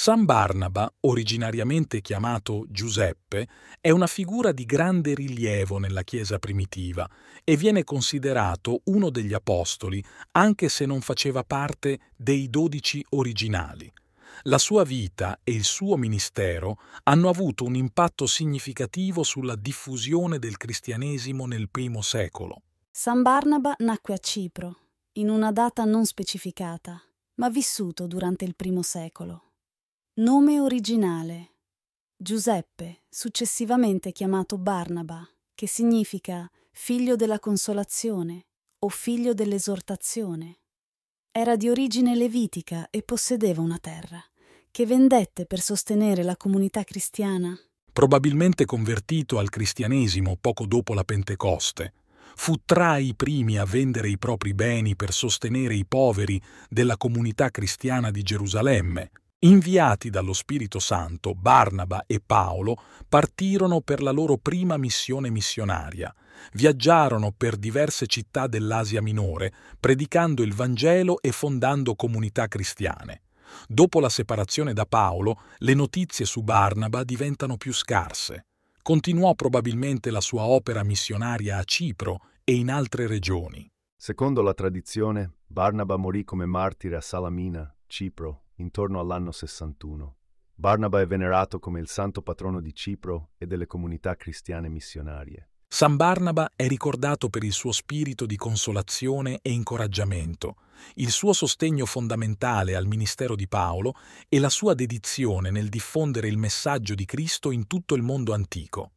San Barnaba, originariamente chiamato Giuseppe, è una figura di grande rilievo nella Chiesa primitiva e viene considerato uno degli apostoli, anche se non faceva parte dei dodici originali. La sua vita e il suo ministero hanno avuto un impatto significativo sulla diffusione del cristianesimo nel I secolo. San Barnaba nacque a Cipro, in una data non specificata, ma vissuto durante il I secolo. Nome originale Giuseppe, successivamente chiamato Barnaba, che significa figlio della consolazione o figlio dell'esortazione. Era di origine levitica e possedeva una terra, che vendette per sostenere la comunità cristiana. Probabilmente convertito al cristianesimo poco dopo la Pentecoste, fu tra i primi a vendere i propri beni per sostenere i poveri della comunità cristiana di Gerusalemme, Inviati dallo Spirito Santo, Barnaba e Paolo partirono per la loro prima missione missionaria. Viaggiarono per diverse città dell'Asia Minore, predicando il Vangelo e fondando comunità cristiane. Dopo la separazione da Paolo, le notizie su Barnaba diventano più scarse. Continuò probabilmente la sua opera missionaria a Cipro e in altre regioni. Secondo la tradizione, Barnaba morì come martire a Salamina, Cipro, intorno all'anno 61. Barnaba è venerato come il santo patrono di Cipro e delle comunità cristiane missionarie. San Barnaba è ricordato per il suo spirito di consolazione e incoraggiamento, il suo sostegno fondamentale al ministero di Paolo e la sua dedizione nel diffondere il messaggio di Cristo in tutto il mondo antico.